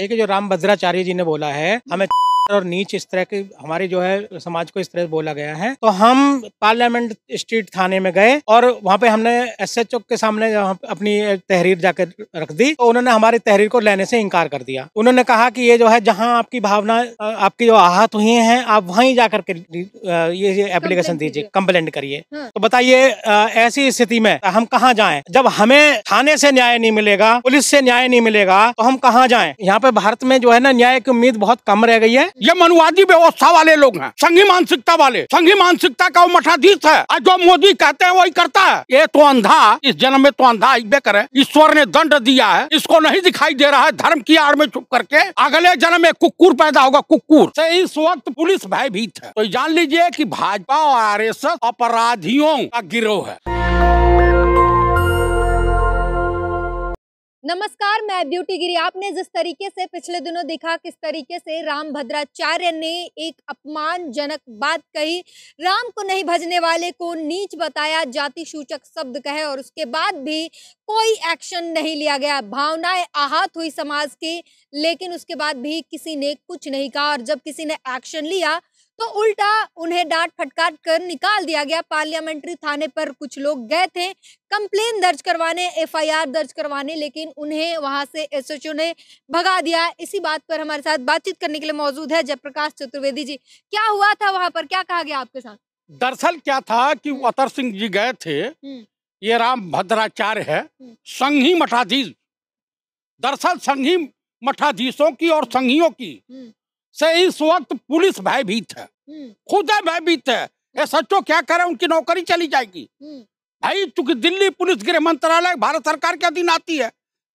एक जो राम भद्राचार्य जी ने बोला है हमें हम्म। और नीच इस तरह के हमारे जो है समाज को इस तरह बोला गया है तो हम पार्लियामेंट स्ट्रीट थाने में गए और वहाँ पे हमने एस एच के सामने अपनी तहरीर जाकर रख दी तो उन्होंने हमारी तहरीर को लेने से इनकार कर दिया उन्होंने कहा कि ये जो है जहाँ आपकी भावना आपकी जो आहत हुई है आप वहीं जाकर के ये एप्लीकेशन दीजिए कंप्लेंट करिए हाँ। तो बताइए ऐसी स्थिति में हम कहाँ जाए जब हमें थाने से न्याय नहीं मिलेगा पुलिस से न्याय नहीं मिलेगा तो हम कहाँ जाए यहाँ पे भारत में जो है ना न्याय की उम्मीद बहुत कम रह गई है ये मनुवादी व्यवस्था वाले लोग हैं संघी मानसिकता वाले संघी मानसिकता का वो मठाधीश है और जो मोदी कहते हैं वही करता है ये तो अंधा इस जन्म में तो अंधा इबे करे ईश्वर ने दंड दिया है इसको नहीं दिखाई दे रहा है धर्म की आड़ में छुप करके अगले जन्म में कुकुर पैदा होगा कुकुर से इस वक्त पुलिस भयभीत है तो जान लीजिए की भाजपा और आर अपराधियों का गिरोह है नमस्कार मैं ब्यूटी गिरी आपने जिस तरीके से पिछले दिनों देखा किस तरीके से राम भद्राचार्य ने एक अपमानजनक बात कही राम को नहीं भजने वाले को नीच बताया जाति सूचक शब्द कहे और उसके बाद भी कोई एक्शन नहीं लिया गया भावनाएं आहत हुई समाज की लेकिन उसके बाद भी किसी ने कुछ नहीं कहा और जब किसी ने एक्शन लिया तो उल्टा उन्हें डांट फटकार कर निकाल दिया गया पार्लियामेंट्री थाने पर कुछ लोग गए थे कंप्लेन दर्ज करवाने एफआईआर दर्ज करवाने लेकिन उन्हें वहां से एसएचओ ने भगा दिया इसी बात पर हमारे साथ बातचीत करने के लिए मौजूद है जयप्रकाश चतुर्वेदी जी क्या हुआ था वहां पर क्या कहा गया आपके साथ दरअसल क्या था कि अतर सिंह जी गए थे ये राम भद्राचार्य है संघी मठाधीश दरअसल संघी मठाधीशों की और संघियों की से इस वक्त पुलिस भयभीत है हम्म। खुद भयभीत है एस एच क्या करे उनकी नौकरी चली जाएगी हम्म। भाई चूंकि दिल्ली पुलिस गृह मंत्रालय भारत सरकार के अधीन आती है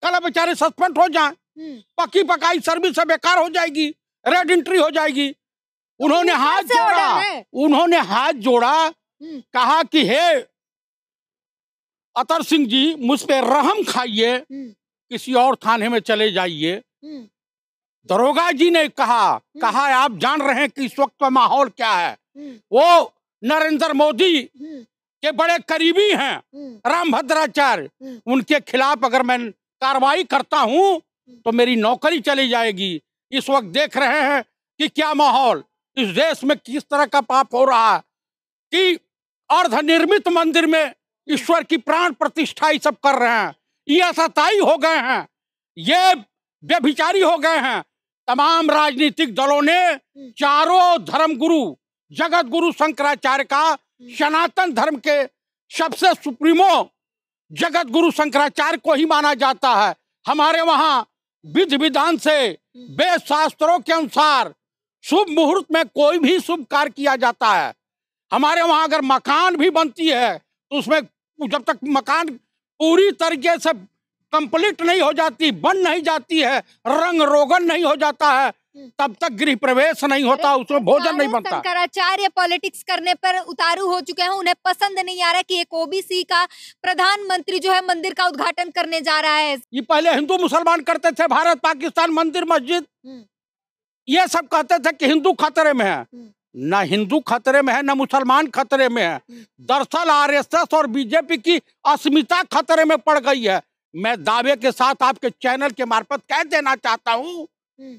कल बेचारे सस्पेंड हो जाए हम्म। पकी पकाई सर्विस बेकार हो जाएगी रेड एंट्री हो जाएगी उन्होंने हाथ जोड़ा उन्होंने हाथ जोड़ा कहा कि हे अतर सिंह जी मुझ पर रहम खाइए किसी और थाने में चले जाइए दरोगा जी ने कहा हम्म। कहा आप जान रहे हैं कि इस वक्त का माहौल क्या है हम्म। वो नरेंद्र मोदी हम्म। के बड़े करीबी हैं राम भद्राचार्य उनके खिलाफ अगर मैं कार्रवाई करता हूं तो मेरी नौकरी चली जाएगी इस वक्त देख रहे हैं कि क्या माहौल इस देश में किस तरह का पाप हो रहा है कि अर्धनिर्मित मंदिर में ईश्वर की प्राण प्रतिष्ठा सब कर रहे हैं ये असताई हो गए हैं ये व्यभिचारी हो गए हैं तमाम राजनीतिक दलों ने हम्म। चारों धर्म गुरु जगत गुरु शंकराचार्य का हम्म। सनातन धर्म के सबसे सुप्रीमो जगत गुरु शंकराचार्य को ही माना जाता है हमारे वहाँ विधि विधान से हम्म। वेद शास्त्रों के अनुसार शुभ मुहूर्त में कोई भी शुभ कार्य किया जाता है हमारे वहाँ अगर मकान भी बनती है तो उसमें जब तक मकान पूरी तरीके से कंप्लीट नहीं हो जाती बन नहीं जाती है रंग रोगन नहीं हो जाता है हम्म। तब तक गृह प्रवेश नहीं होता उसमें भोजन नहीं बनता शंकराचार्य पॉलिटिक्स करने पर उतारू हो चुके हैं उन्हें पसंद नहीं आ रहा कि एक ओबीसी का प्रधानमंत्री जो है मंदिर का उद्घाटन करने जा रहा है ये पहले हिंदू मुसलमान करते थे भारत पाकिस्तान मंदिर मस्जिद हम्म। ये सब कहते थे कि हिंदू खतरे में है हम्म। न हिंदू खतरे में है न मुसलमान खतरे में है दरअसल आरएसएस और बीजेपी की अस्मिता खतरे में पड़ गई है मैं दावे के साथ आपके चैनल के मार्फत कह देना चाहता हूं हम्म।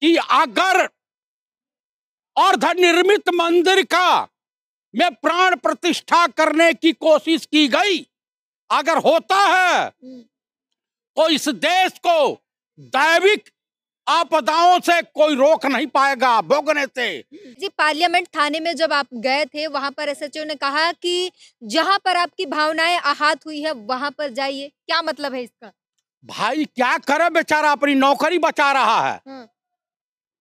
कि अगर और निर्मित मंदिर का में प्राण प्रतिष्ठा करने की कोशिश की गई अगर होता है हम्म। तो इस देश को दैविक आपदाओं से कोई रोक नहीं पाएगा भोगने से जी पार्लियामेंट थाने में जब आप गए थे वहां पर एसएचओ ने कहा कि जहां पर आपकी भावनाएं आहत हुई है वहां पर जाइए क्या मतलब है इसका भाई क्या करे बेचारा अपनी नौकरी बचा रहा है हाँ।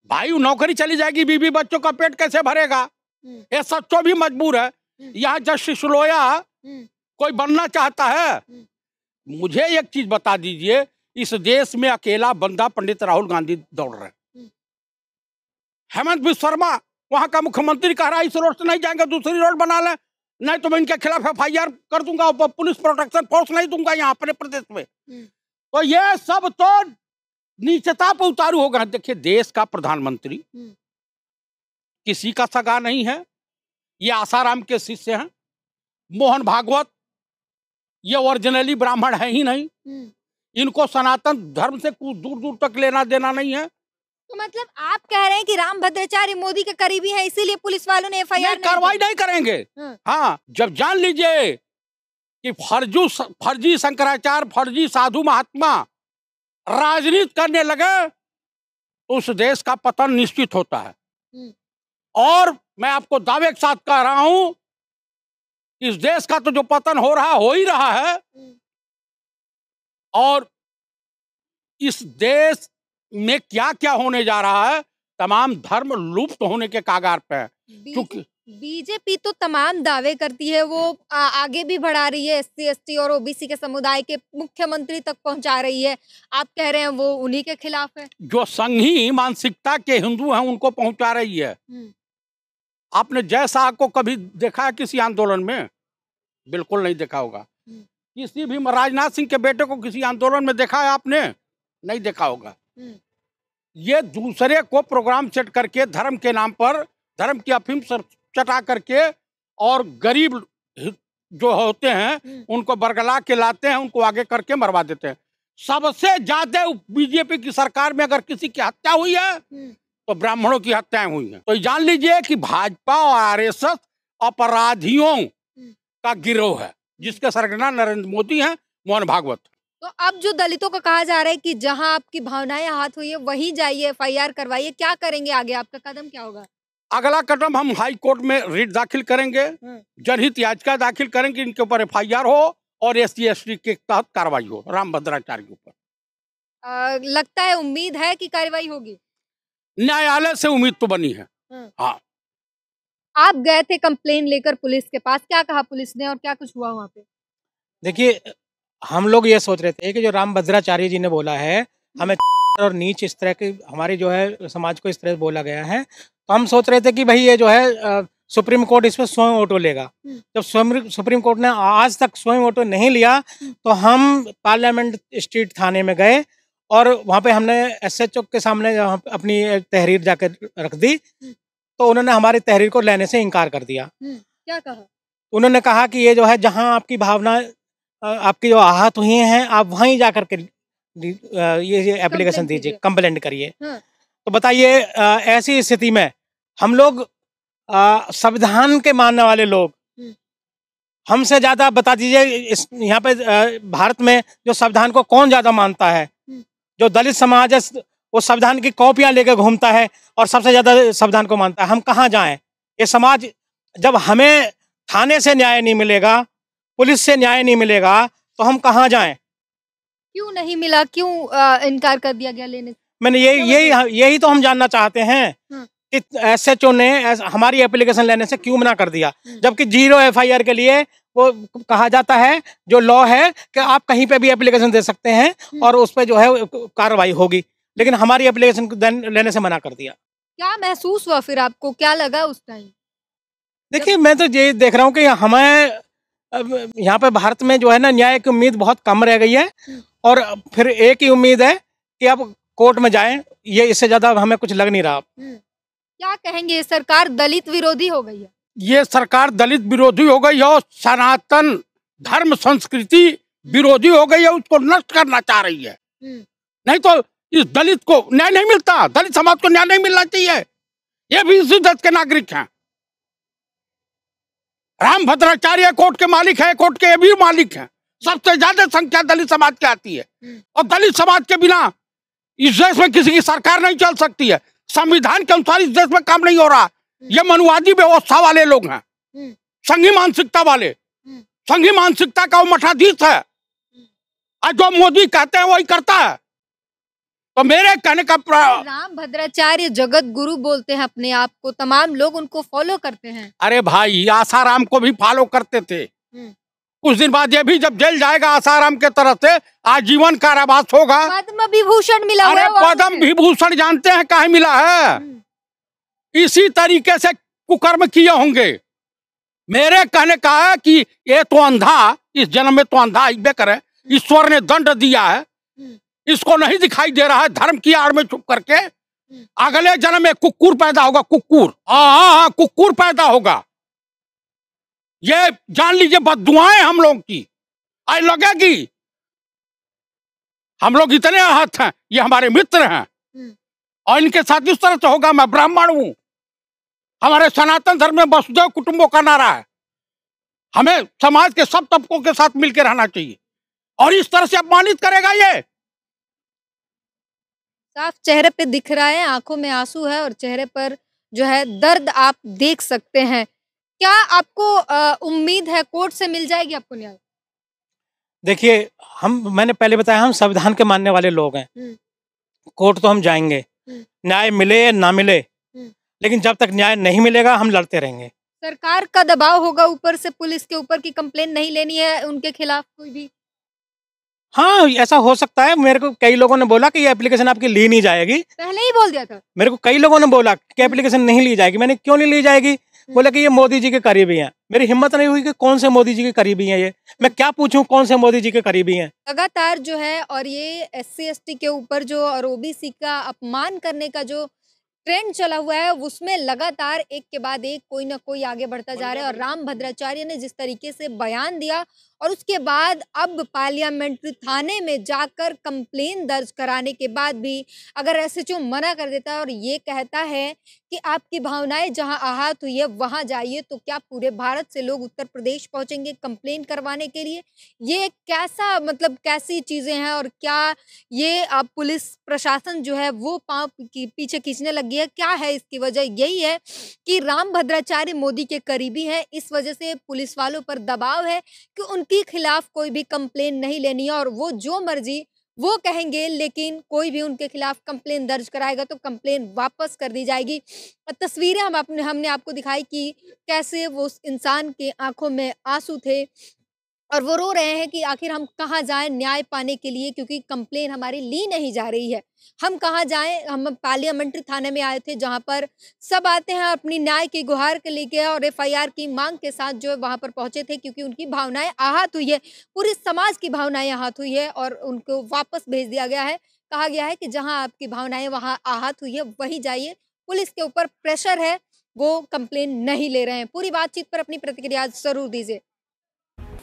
भाई नौकरी चली जाएगी बीबी बच्चों का पेट कैसे भरेगा ये हम्म। सच्चो भी मजबूर है हम्म। यहाँ जस्टिस लोया हम्म। कोई बनना चाहता है मुझे एक चीज बता दीजिए इस देश में अकेला बंदा पंडित राहुल गांधी दौड़ रहे हम्म। हेमंत विश्व शर्मा वहां का मुख्यमंत्री कह रहा है इस रोड से नहीं जाएंगे दूसरी रोड बना ले नहीं तो मैं इनके खिलाफ एफ आई आर कर दूंगा पुलिस प्रोटेक्शन फोर्स नहीं दूंगा यहाँ अपने प्रदेश में हम्म। तो ये सब तो नीचता पर उतारू गए देखिए देश का प्रधानमंत्री हम्म। किसी का सगा नहीं है ये आसाराम के शिष्य हैं मोहन भागवत ये ओरिजिनली ब्राह्मण है ही नहीं इनको सनातन धर्म से कुछ दूर दूर तक लेना देना नहीं है तो मतलब आप कह रहे हैं कि राम भद्राचार्य मोदी के करीबी हैं इसीलिए पुलिस वालों ने एफआईआर कार्रवाई नहीं करेंगे हाँ।, हाँ जब जान लीजिए कि फर्जू फर्जी शंकराचार्य फर्जी साधु महात्मा राजनीत करने लगे तो उस देश का पतन निश्चित होता है हम्म। और मैं आपको दावे के साथ कह रहा हूं इस देश का तो जो पतन हो रहा हो ही रहा है हम्म। और इस देश में क्या क्या होने जा रहा है तमाम धर्म लुप्त होने के कागार पे क्योंकि बीजेपी तो तमाम दावे करती है वो आ, आगे भी बढ़ा रही है एस सी और ओबीसी के समुदाय के मुख्यमंत्री तक पहुंचा रही है आप कह रहे हैं वो उन्हीं के खिलाफ है जो संघी मानसिकता के हिंदू हैं उनको पहुंचा रही है हम्म। आपने जय शाह को कभी देखा है किसी आंदोलन में बिल्कुल नहीं देखा होगा किसी भी राजनाथ सिंह के बेटे को किसी आंदोलन में देखा है आपने नहीं देखा होगा हम्म। ये दूसरे को प्रोग्राम सेट करके धर्म के नाम पर धर्म की अफीम चटा करके और गरीब जो होते हैं हम्म। उनको बरगला के लाते हैं उनको आगे करके मरवा देते हैं सबसे ज्यादा बीजेपी की सरकार में अगर किसी की हत्या हुई है हम्म। तो ब्राह्मणों की हत्याएं हुई हैं तो जान लीजिए कि भाजपा और आरएसएस अपराधियों का गिरोह है जिसका सरगना नरेंद्र मोदी है मोहन भागवत तो अब जो दलितों का कहा जा रहा है कि जहां आपकी भावनाएं हाथ हुई है वहीं जाइए एफ करवाइए क्या करेंगे आगे आपका कदम क्या होगा अगला कदम हम हाई कोर्ट में रिट दाखिल करेंगे हम्म। जनहित याचिका दाखिल करेंगे इनके ऊपर एफ हो और एस सी के तहत कार्रवाई हो राम भद्राचार्य के ऊपर लगता है उम्मीद है कि कार्रवाई होगी न्यायालय से उम्मीद तो बनी है हम्म। हाँ आप गए थे कंप्लेन लेकर पुलिस के पास क्या कहा पुलिस ने और क्या कुछ हुआ वहाँ पे देखिए हम लोग ये सोच रहे थे कि जो राम भद्राचार्य जी ने बोला है हमें और नीच इस तरह के हमारे जो है समाज को इस तरह बोला गया है तो हम सोच रहे थे कि भाई ये जो है सुप्रीम कोर्ट इस पर स्वयं ऑटो लेगा हम्म। जब स्वयं सुप्रीम कोर्ट ने आज तक स्वयं ऑटो नहीं लिया हम्म। तो हम पार्लियामेंट स्ट्रीट थाने में गए और वहाँ पे हमने एस के सामने अपनी तहरीर जाकर रख दी हम्म। तो उन्होंने हमारी तहरीर को लेने से इनकार कर दिया हम्म, क्या कहा उन्होंने कहा कि ये जो है जहाँ आपकी भावना आपकी जो आहत हुई हैं आप वहीं जा करके ये एप्लीकेशन दीजिए कंप्लेंट करिए हाँ। तो बताइए ऐसी स्थिति में हम लोग संविधान के मानने वाले लोग हम्म। हमसे ज्यादा बता दीजिए इस यहाँ पे भारत में जो संविधान को कौन ज्यादा मानता है हम्म। जो दलित समाज है वो संविधान की कॉपियां लेकर घूमता है और सबसे ज़्यादा संविधान को मानता है हम कहाँ जाएं ये समाज जब हमें थाने से न्याय नहीं मिलेगा पुलिस से न्याय नहीं मिलेगा तो हम कहाँ जाएं क्यों नहीं मिला क्यों इनकार कर दिया गया लेने मैंने यही यही हाँ, यही तो हम जानना चाहते हैं हाँ। कि एस एच ओ ने हमारी एप्लीकेशन लेने से क्यों मना कर दिया हम्म। जबकि जीरो एफ आई आर के लिए वो कहा जाता है जो लॉ है कि आप कहीं पे भी एप्लीकेशन दे सकते हैं हम्म। और उस पर जो है कार्रवाई होगी लेकिन हमारी एप्लीकेशन लेने से मना कर दिया क्या महसूस हुआ फिर आपको क्या लगा उस टाइम देखिए मैं तो ये देख रहा हूँ कि हमें यहाँ पे भारत में जो है ना न्याय की उम्मीद बहुत कम रह गई है हम्म। और फिर एक ही उम्मीद है कि आप कोर्ट में जाएं ये इससे ज्यादा हमें कुछ लग नहीं रहा हम्म। क्या कहेंगे सरकार दलित विरोधी हो गई है ये सरकार दलित विरोधी हो गई है और सनातन धर्म संस्कृति हम्म। विरोधी हो गई है उसको नष्ट करना चाह रही है नहीं तो इस दलित को न्याय नहीं मिलता दलित समाज को न्याय नहीं मिलना चाहिए ये भी इसी देश के नागरिक हैं राम भद्राचार्य कोर्ट के मालिक है कोर्ट के भी मालिक हैं सबसे ज्यादा संख्या दलित समाज की आती है हम्म। और दलित समाज के बिना इस देश में किसी की सरकार नहीं चल सकती है संविधान के अनुसार इस देश में काम नहीं हो रहा हम्म। ये मनुवादी व्यवस्था वाले लोग हैं हम्म। संघी मानसिकता वाले संघी मानसिकता का वो मठाधीश है आज जो मोदी कहते हैं वही करता है तो मेरे कन का राम भद्राचार्य जगत गुरु बोलते हैं अपने आप को तमाम लोग उनको फॉलो करते हैं अरे भाई आसाराम को भी फॉलो करते थे हम्म। कुछ दिन बाद ये भी जब जेल जाएगा आसाराम के तरफ से आजीवन कारावास होगा पद्म विभूषण मिला अरे पद्म विभूषण जानते हैं कहा मिला है हम्म। इसी तरीके से कुकर्म किए होंगे मेरे कहने का है कि ये तो अंधा इस जन्म में तो अंधा बेकर है ईश्वर ने दंड दिया है हम्म। इसको नहीं दिखाई दे रहा है धर्म की आड़ में चुप करके अगले जन्म में कुकुर पैदा होगा कुकुर हाँ, हाँ, हाँ कुकुर पैदा होगा ये जान लीजिए बदुआएं हम लोग की आई लगेगी हम लोग इतने आहत हैं ये हमारे मित्र हैं हम्म। और इनके साथ इस तरह से होगा मैं ब्राह्मण हूं हमारे सनातन धर्म में वसुदेव कुटुंबों का नारा है हमें समाज के सब तबकों के साथ मिलकर रहना चाहिए और इस तरह से अपमानित करेगा ये साफ चेहरे पे दिख रहा है आंखों में आंसू है और चेहरे पर जो है दर्द आप देख सकते हैं क्या आपको उम्मीद है कोर्ट से मिल जाएगी आपको न्याय देखिए हम मैंने पहले बताया हम संविधान के मानने वाले लोग हैं हम्म। कोर्ट तो हम जाएंगे हम्म। न्याय मिले या ना मिले हम्म। लेकिन जब तक न्याय नहीं मिलेगा हम लड़ते रहेंगे सरकार का दबाव होगा ऊपर से पुलिस के ऊपर की कंप्लेन नहीं लेनी है उनके खिलाफ कोई भी हाँ ऐसा हो सकता है मेरे को कई लोगों ने बोला कि ये एप्लीकेशन आपकी ली नहीं जाएगी पहले ही बोल दिया था मेरे को कई लोगों ने बोला कि एप्लीकेशन हम्म। नहीं ली जाएगी मैंने क्यों नहीं ली जाएगी हम्म। बोला कि ये मोदी जी के करीबी हैं मेरी हिम्मत नहीं हुई कि कौन से मोदी जी के करीबी हैं ये मैं क्या पूछूं कौन से मोदी जी के करीबी हैं लगातार जो है और ये एस सी के ऊपर जो और ओबीसी का अपमान करने का जो ट्रेंड चला हुआ है उसमें लगातार एक के बाद एक कोई ना कोई आगे बढ़ता जा रहा है और राम भद्राचार्य ने जिस तरीके से बयान दिया और उसके बाद अब पार्लियामेंट्री थाने में जाकर कंप्लेन दर्ज कराने के बाद भी अगर एसएचओ मना कर देता है और ये कहता है कि आपकी भावनाएं जहां आहत हुई है वहां जाइए तो क्या पूरे भारत से लोग उत्तर प्रदेश पहुंचेंगे कंप्लेन करवाने के लिए ये कैसा मतलब कैसी चीज़ें हैं और क्या ये अब पुलिस प्रशासन जो है वो पाँव पीछे खींचने लगी है क्या है इसकी वजह यही है कि राम भद्राचार्य मोदी के करीबी हैं इस वजह से पुलिस वालों पर दबाव है कि उन उनके खिलाफ कोई भी कंप्लेन नहीं लेनी है और वो जो मर्जी वो कहेंगे लेकिन कोई भी उनके खिलाफ कंप्लेन दर्ज कराएगा तो कंप्लेन वापस कर दी जाएगी तस्वीरें हम अपने हमने आपको दिखाई कि कैसे वो उस इंसान के आंखों में आंसू थे और वो रो रहे हैं कि आखिर हम कहाँ जाएं न्याय पाने के लिए क्योंकि कंप्लेन हमारी ली नहीं जा रही है हम कहाँ जाएं हम पार्लियामेंट्री थाने में आए थे जहाँ पर सब आते हैं अपनी न्याय की गुहार के लेके और एफआईआर की मांग के साथ जो वहाँ पर पहुँचे थे क्योंकि उनकी भावनाएं आहत हुई है पूरे समाज की भावनाएं आहत हुई है और उनको वापस भेज दिया गया है कहा गया है कि जहाँ आपकी भावनाएं वहाँ आहत हुई है वहीं जाइए पुलिस के ऊपर प्रेशर है वो कंप्लेन नहीं ले रहे हैं पूरी बातचीत पर अपनी प्रतिक्रिया जरूर दीजिए